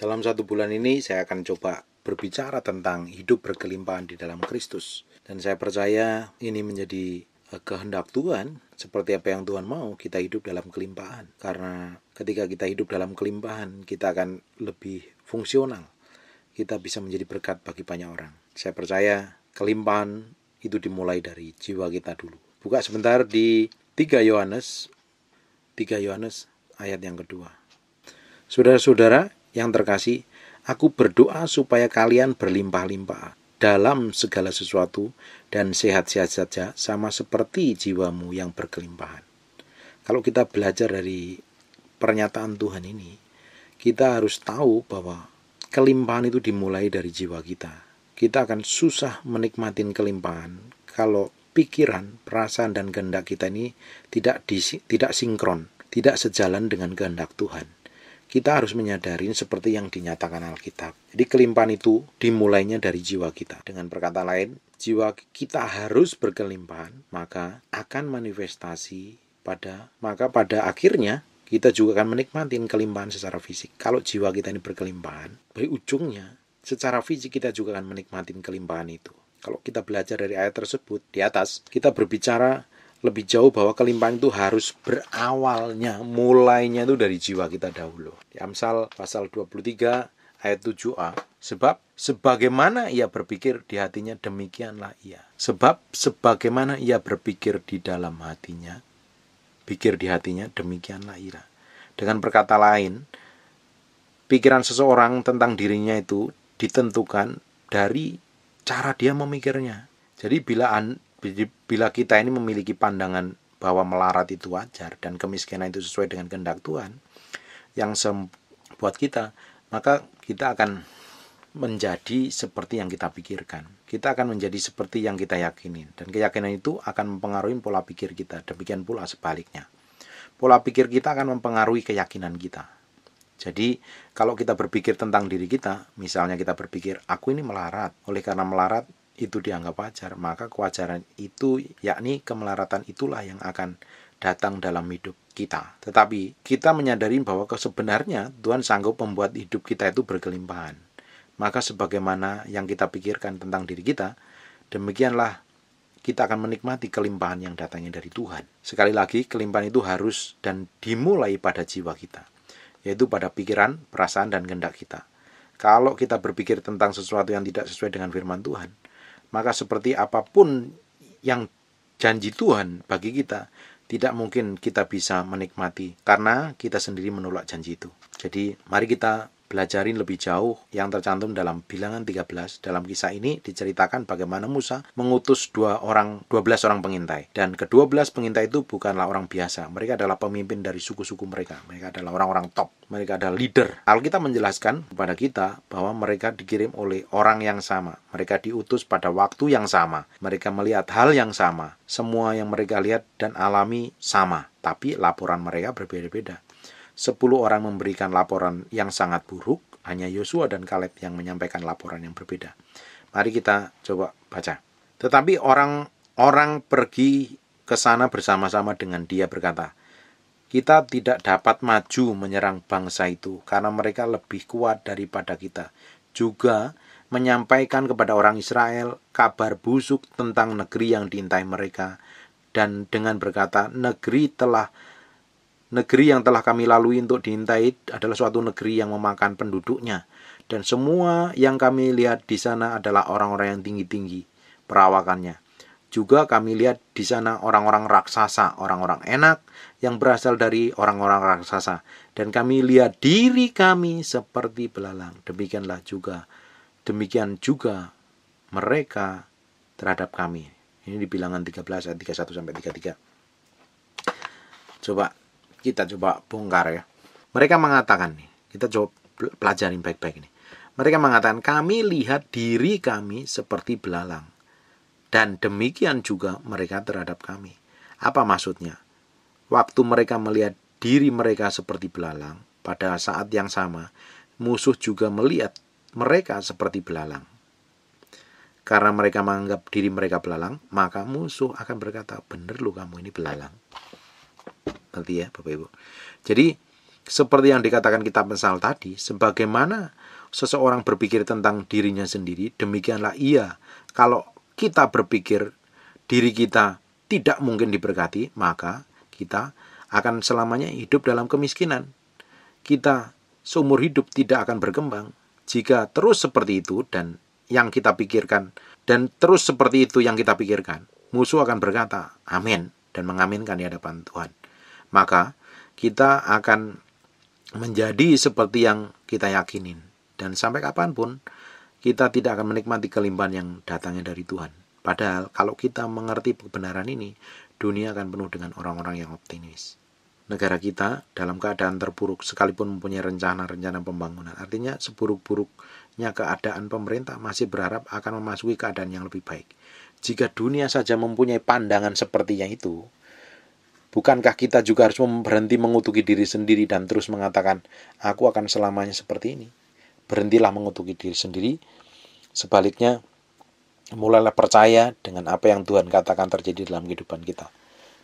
Dalam satu bulan ini saya akan coba berbicara tentang hidup berkelimpahan di dalam Kristus. Dan saya percaya ini menjadi e, kehendak Tuhan seperti apa yang Tuhan mau kita hidup dalam kelimpahan karena ketika kita hidup dalam kelimpahan kita akan lebih fungsional kita bisa menjadi berkat bagi banyak orang saya percaya kelimpahan itu dimulai dari jiwa kita dulu buka sebentar di 3 Yohanes 3 Yohanes ayat yang kedua Saudara-saudara yang terkasih, aku berdoa supaya kalian berlimpah-limpah dalam segala sesuatu dan sehat-sehat saja sama seperti jiwamu yang berkelimpahan. Kalau kita belajar dari pernyataan Tuhan ini, kita harus tahu bahwa kelimpahan itu dimulai dari jiwa kita. Kita akan susah menikmati kelimpahan kalau pikiran, perasaan, dan kehendak kita ini tidak, di, tidak sinkron, tidak sejalan dengan kehendak Tuhan kita harus menyadari seperti yang dinyatakan Alkitab. Jadi kelimpahan itu dimulainya dari jiwa kita. Dengan perkataan lain, jiwa kita harus berkelimpahan, maka akan manifestasi pada maka pada akhirnya kita juga akan menikmati kelimpahan secara fisik. Kalau jiwa kita ini berkelimpahan, dari ujungnya secara fisik kita juga akan menikmati kelimpahan itu. Kalau kita belajar dari ayat tersebut di atas, kita berbicara lebih jauh bahwa kelimpahan itu harus berawalnya, mulainya itu dari jiwa kita dahulu. Di Amsal pasal 23 ayat 7a. Sebab sebagaimana ia berpikir di hatinya demikianlah ia. Sebab sebagaimana ia berpikir di dalam hatinya, pikir di hatinya demikianlah ia. Dengan perkata lain, pikiran seseorang tentang dirinya itu ditentukan dari cara dia memikirnya. Jadi bila an Bila kita ini memiliki pandangan bahwa melarat itu wajar dan kemiskinan itu sesuai dengan kehendak Tuhan yang buat kita, maka kita akan menjadi seperti yang kita pikirkan. Kita akan menjadi seperti yang kita yakini dan keyakinan itu akan mempengaruhi pola pikir kita. Demikian pula sebaliknya. Pola pikir kita akan mempengaruhi keyakinan kita. Jadi, kalau kita berpikir tentang diri kita, misalnya kita berpikir, aku ini melarat. Oleh karena melarat, itu dianggap wajar, maka kewajaran itu, yakni kemelaratan itulah yang akan datang dalam hidup kita. Tetapi kita menyadari bahwa sebenarnya Tuhan sanggup membuat hidup kita itu berkelimpahan. Maka sebagaimana yang kita pikirkan tentang diri kita, demikianlah kita akan menikmati kelimpahan yang datangnya dari Tuhan. Sekali lagi, kelimpahan itu harus dan dimulai pada jiwa kita, yaitu pada pikiran, perasaan, dan kehendak kita. Kalau kita berpikir tentang sesuatu yang tidak sesuai dengan firman Tuhan, maka seperti apapun yang janji Tuhan bagi kita, tidak mungkin kita bisa menikmati karena kita sendiri menolak janji itu. Jadi, mari kita Belajarin lebih jauh yang tercantum dalam bilangan 13. Dalam kisah ini diceritakan bagaimana Musa mengutus dua orang 12 orang pengintai dan ke-12 pengintai itu bukanlah orang biasa. Mereka adalah pemimpin dari suku-suku mereka. Mereka adalah orang-orang top. Mereka adalah leader. Alkitab menjelaskan kepada kita bahwa mereka dikirim oleh orang yang sama. Mereka diutus pada waktu yang sama. Mereka melihat hal yang sama. Semua yang mereka lihat dan alami sama, tapi laporan mereka berbeda-beda. Sepuluh orang memberikan laporan yang sangat buruk, hanya Yosua dan Kaleb yang menyampaikan laporan yang berbeda. Mari kita coba baca. Tetapi orang-orang pergi ke sana bersama-sama dengan dia berkata, kita tidak dapat maju menyerang bangsa itu karena mereka lebih kuat daripada kita. Juga menyampaikan kepada orang Israel kabar busuk tentang negeri yang diintai mereka dan dengan berkata negeri telah Negeri yang telah kami lalui untuk diintai adalah suatu negeri yang memakan penduduknya. Dan semua yang kami lihat di sana adalah orang-orang yang tinggi-tinggi perawakannya. Juga kami lihat di sana orang-orang raksasa, orang-orang enak yang berasal dari orang-orang raksasa. Dan kami lihat diri kami seperti belalang. Demikianlah juga, demikian juga mereka terhadap kami. Ini di bilangan 13 ayat 31 sampai 33. Coba kita coba bongkar ya. Mereka mengatakan nih, kita coba pelajarin baik-baik ini. Mereka mengatakan kami lihat diri kami seperti belalang. Dan demikian juga mereka terhadap kami. Apa maksudnya? Waktu mereka melihat diri mereka seperti belalang, pada saat yang sama musuh juga melihat mereka seperti belalang. Karena mereka menganggap diri mereka belalang, maka musuh akan berkata, "Bener lu kamu ini belalang." nanti ya Bapak Ibu. Jadi seperti yang dikatakan kitab Mesal tadi, sebagaimana seseorang berpikir tentang dirinya sendiri, demikianlah ia kalau kita berpikir diri kita tidak mungkin diberkati, maka kita akan selamanya hidup dalam kemiskinan. Kita seumur hidup tidak akan berkembang. Jika terus seperti itu dan yang kita pikirkan dan terus seperti itu yang kita pikirkan, musuh akan berkata, "Amin" dan mengaminkan di hadapan Tuhan maka kita akan menjadi seperti yang kita yakinin. Dan sampai kapanpun kita tidak akan menikmati kelimpahan yang datangnya dari Tuhan. Padahal kalau kita mengerti kebenaran ini, dunia akan penuh dengan orang-orang yang optimis. Negara kita dalam keadaan terburuk sekalipun mempunyai rencana-rencana pembangunan. Artinya seburuk-buruknya keadaan pemerintah masih berharap akan memasuki keadaan yang lebih baik. Jika dunia saja mempunyai pandangan seperti yang itu, Bukankah kita juga harus berhenti mengutuki diri sendiri dan terus mengatakan, aku akan selamanya seperti ini? Berhentilah mengutuki diri sendiri. Sebaliknya, mulailah percaya dengan apa yang Tuhan katakan terjadi dalam kehidupan kita.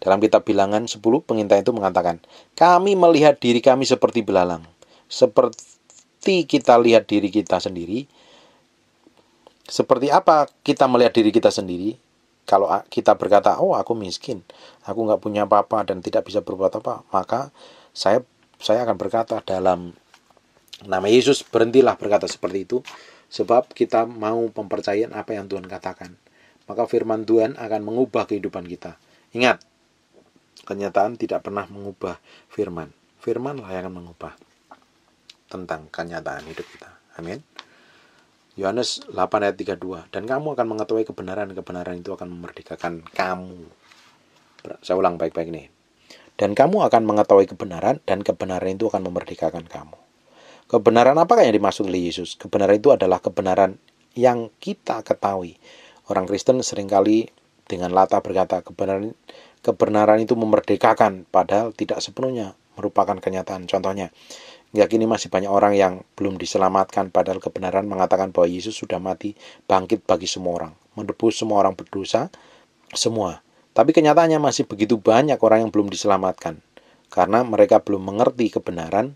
Dalam kitab bilangan 10, pengintai itu mengatakan, Kami melihat diri kami seperti belalang. Seperti kita lihat diri kita sendiri. Seperti apa kita melihat diri kita sendiri, kalau kita berkata, oh aku miskin, aku nggak punya apa-apa dan tidak bisa berbuat apa, maka saya saya akan berkata dalam nama Yesus berhentilah berkata seperti itu, sebab kita mau mempercayai apa yang Tuhan katakan. Maka firman Tuhan akan mengubah kehidupan kita. Ingat, kenyataan tidak pernah mengubah firman. Firmanlah yang akan mengubah tentang kenyataan hidup kita. Amin. Yohanes 8 ayat 32 dan kamu akan mengetahui kebenaran kebenaran itu akan memerdekakan kamu saya ulang baik-baik nih dan kamu akan mengetahui kebenaran dan kebenaran itu akan memerdekakan kamu kebenaran apakah yang dimaksud oleh Yesus kebenaran itu adalah kebenaran yang kita ketahui orang Kristen seringkali dengan latah berkata kebenaran kebenaran itu memerdekakan padahal tidak sepenuhnya merupakan kenyataan contohnya Hingga kini masih banyak orang yang belum diselamatkan padahal kebenaran mengatakan bahwa Yesus sudah mati bangkit bagi semua orang. Menebus semua orang berdosa, semua. Tapi kenyataannya masih begitu banyak orang yang belum diselamatkan. Karena mereka belum mengerti kebenaran,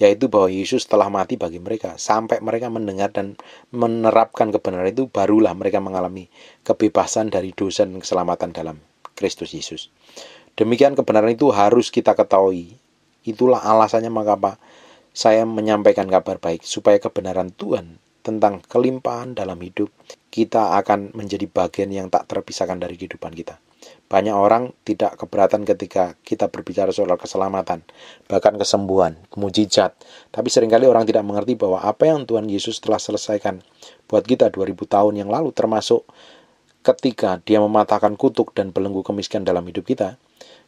yaitu bahwa Yesus telah mati bagi mereka. Sampai mereka mendengar dan menerapkan kebenaran itu, barulah mereka mengalami kebebasan dari dosa dan keselamatan dalam Kristus Yesus. Demikian kebenaran itu harus kita ketahui Itulah alasannya mengapa saya menyampaikan kabar baik supaya kebenaran Tuhan tentang kelimpahan dalam hidup kita akan menjadi bagian yang tak terpisahkan dari kehidupan kita. Banyak orang tidak keberatan ketika kita berbicara soal keselamatan, bahkan kesembuhan, mujizat. Tapi seringkali orang tidak mengerti bahwa apa yang Tuhan Yesus telah selesaikan buat kita 2000 tahun yang lalu termasuk ketika dia mematahkan kutuk dan belenggu kemiskinan dalam hidup kita.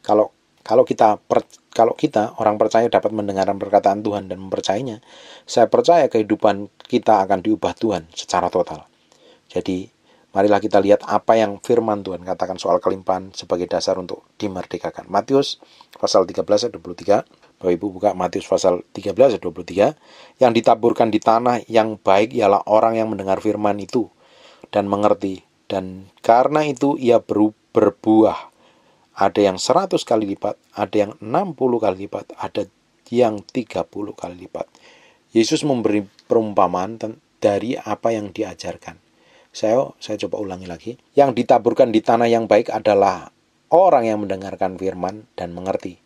Kalau kalau kita per, kalau kita orang percaya dapat mendengarkan perkataan Tuhan dan mempercayainya, saya percaya kehidupan kita akan diubah Tuhan secara total. Jadi, marilah kita lihat apa yang firman Tuhan katakan soal kelimpahan sebagai dasar untuk dimerdekakan. Matius pasal 13 ayat 23. Bapak Ibu buka Matius pasal 13 ayat 23. Yang ditaburkan di tanah yang baik ialah orang yang mendengar firman itu dan mengerti dan karena itu ia berbuah ada yang 100 kali lipat, ada yang 60 kali lipat, ada yang 30 kali lipat. Yesus memberi perumpamaan dari apa yang diajarkan. Saya saya coba ulangi lagi. Yang ditaburkan di tanah yang baik adalah orang yang mendengarkan firman dan mengerti.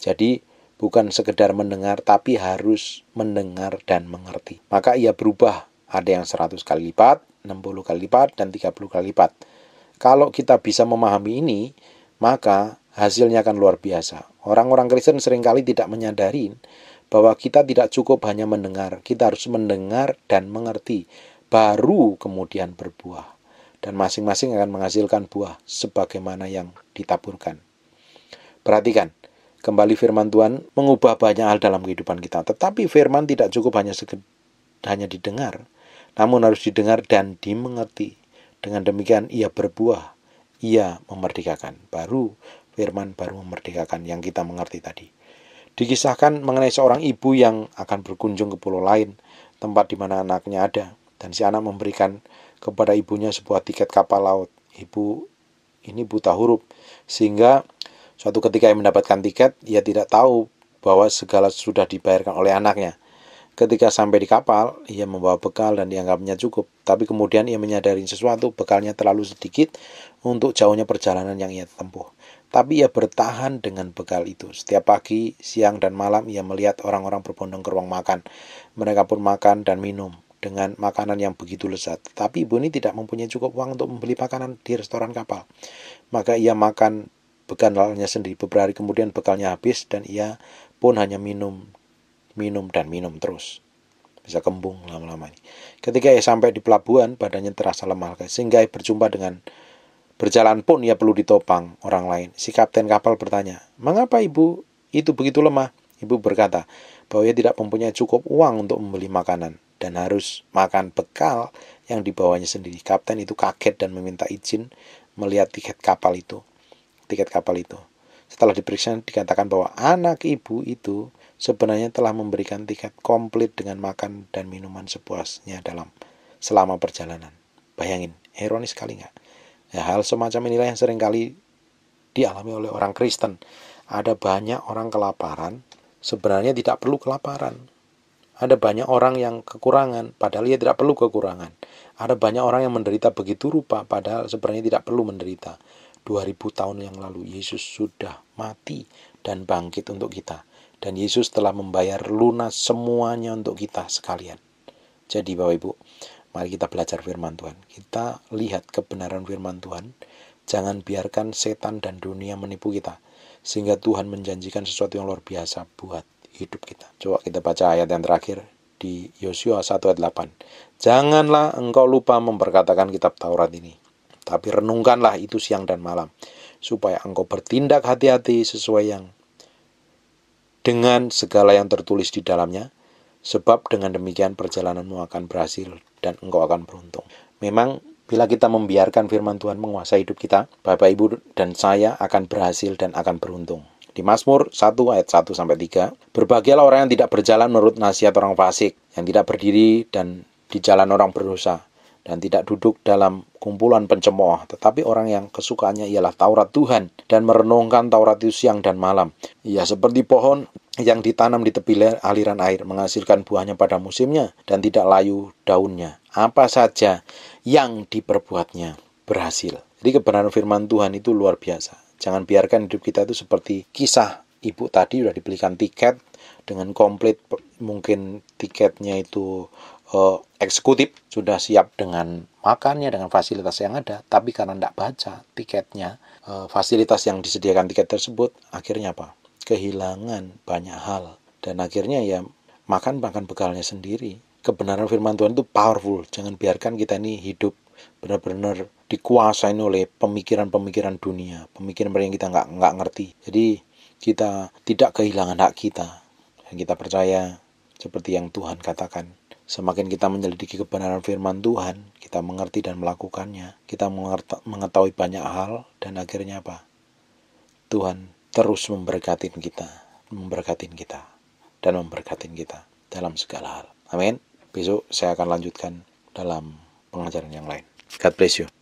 Jadi bukan sekedar mendengar tapi harus mendengar dan mengerti. Maka ia berubah. Ada yang 100 kali lipat, 60 kali lipat dan 30 kali lipat. Kalau kita bisa memahami ini, maka hasilnya akan luar biasa. Orang-orang Kristen seringkali tidak menyadari bahwa kita tidak cukup hanya mendengar, kita harus mendengar dan mengerti, baru kemudian berbuah. Dan masing-masing akan menghasilkan buah sebagaimana yang ditaburkan. Perhatikan, kembali firman Tuhan mengubah banyak hal dalam kehidupan kita. Tetapi firman tidak cukup hanya sekedar, hanya didengar, namun harus didengar dan dimengerti. Dengan demikian ia berbuah ia memerdekakan. Baru firman baru memerdekakan yang kita mengerti tadi. Dikisahkan mengenai seorang ibu yang akan berkunjung ke pulau lain, tempat di mana anaknya ada, dan si anak memberikan kepada ibunya sebuah tiket kapal laut. Ibu ini buta huruf, sehingga suatu ketika ia mendapatkan tiket, ia tidak tahu bahwa segala sudah dibayarkan oleh anaknya. Ketika sampai di kapal, ia membawa bekal dan dianggapnya cukup. Tapi kemudian ia menyadari sesuatu, bekalnya terlalu sedikit untuk jauhnya perjalanan yang ia tempuh. Tapi ia bertahan dengan bekal itu. Setiap pagi, siang, dan malam ia melihat orang-orang berbondong ke ruang makan. Mereka pun makan dan minum dengan makanan yang begitu lezat. Tapi ibu ini tidak mempunyai cukup uang untuk membeli makanan di restoran kapal. Maka ia makan bekalnya sendiri. Beberapa hari kemudian bekalnya habis dan ia pun hanya minum minum dan minum terus. Bisa kembung lama-lama. Ketika ia sampai di pelabuhan, badannya terasa lemah sehingga ia berjumpa dengan berjalan pun ia perlu ditopang orang lain. Si kapten kapal bertanya, "Mengapa ibu itu begitu lemah?" Ibu berkata, bahwa ia tidak mempunyai cukup uang untuk membeli makanan dan harus makan bekal yang dibawanya sendiri. Kapten itu kaget dan meminta izin melihat tiket kapal itu. Tiket kapal itu. Setelah diperiksa dikatakan bahwa anak ibu itu sebenarnya telah memberikan tiket komplit dengan makan dan minuman sepuasnya dalam selama perjalanan. Bayangin, ironis sekali nggak? Ya, hal semacam inilah yang sering kali dialami oleh orang Kristen. Ada banyak orang kelaparan, sebenarnya tidak perlu kelaparan. Ada banyak orang yang kekurangan, padahal ia tidak perlu kekurangan. Ada banyak orang yang menderita begitu rupa, padahal sebenarnya tidak perlu menderita. 2000 tahun yang lalu Yesus sudah mati dan bangkit untuk kita. Dan Yesus telah membayar lunas semuanya untuk kita sekalian. Jadi Bapak Ibu, mari kita belajar firman Tuhan. Kita lihat kebenaran firman Tuhan. Jangan biarkan setan dan dunia menipu kita. Sehingga Tuhan menjanjikan sesuatu yang luar biasa buat hidup kita. Coba kita baca ayat yang terakhir di Yosua 1 ayat 8. Janganlah engkau lupa memperkatakan kitab Taurat ini, tapi renungkanlah itu siang dan malam, supaya engkau bertindak hati-hati sesuai yang dengan segala yang tertulis di dalamnya, sebab dengan demikian perjalananmu akan berhasil dan engkau akan beruntung. Memang bila kita membiarkan firman Tuhan menguasai hidup kita, Bapak Ibu dan saya akan berhasil dan akan beruntung. Di Mazmur 1 ayat 1 sampai 3, berbahagialah orang yang tidak berjalan menurut nasihat orang fasik, yang tidak berdiri dan di jalan orang berdosa, dan tidak duduk dalam kumpulan pencemooh, tetapi orang yang kesukaannya ialah Taurat Tuhan dan merenungkan Taurat itu siang dan malam. Ia seperti pohon yang ditanam di tepi aliran air menghasilkan buahnya pada musimnya dan tidak layu daunnya. Apa saja yang diperbuatnya berhasil. Jadi kebenaran firman Tuhan itu luar biasa. Jangan biarkan hidup kita itu seperti kisah ibu tadi sudah dibelikan tiket dengan komplit mungkin tiketnya itu Eh, eksekutif sudah siap dengan makannya dengan fasilitas yang ada tapi karena tidak baca tiketnya eh, fasilitas yang disediakan tiket tersebut akhirnya apa kehilangan banyak hal dan akhirnya ya makan makan bekalnya sendiri kebenaran firman Tuhan itu powerful jangan biarkan kita ini hidup benar-benar dikuasai oleh pemikiran-pemikiran dunia pemikiran yang kita nggak nggak ngerti jadi kita tidak kehilangan hak kita dan kita percaya seperti yang Tuhan katakan Semakin kita menyelidiki kebenaran firman Tuhan, kita mengerti dan melakukannya. Kita mengetahui banyak hal dan akhirnya apa? Tuhan terus memberkati kita, memberkati kita, dan memberkati kita dalam segala hal. Amin. Besok saya akan lanjutkan dalam pengajaran yang lain. God bless you.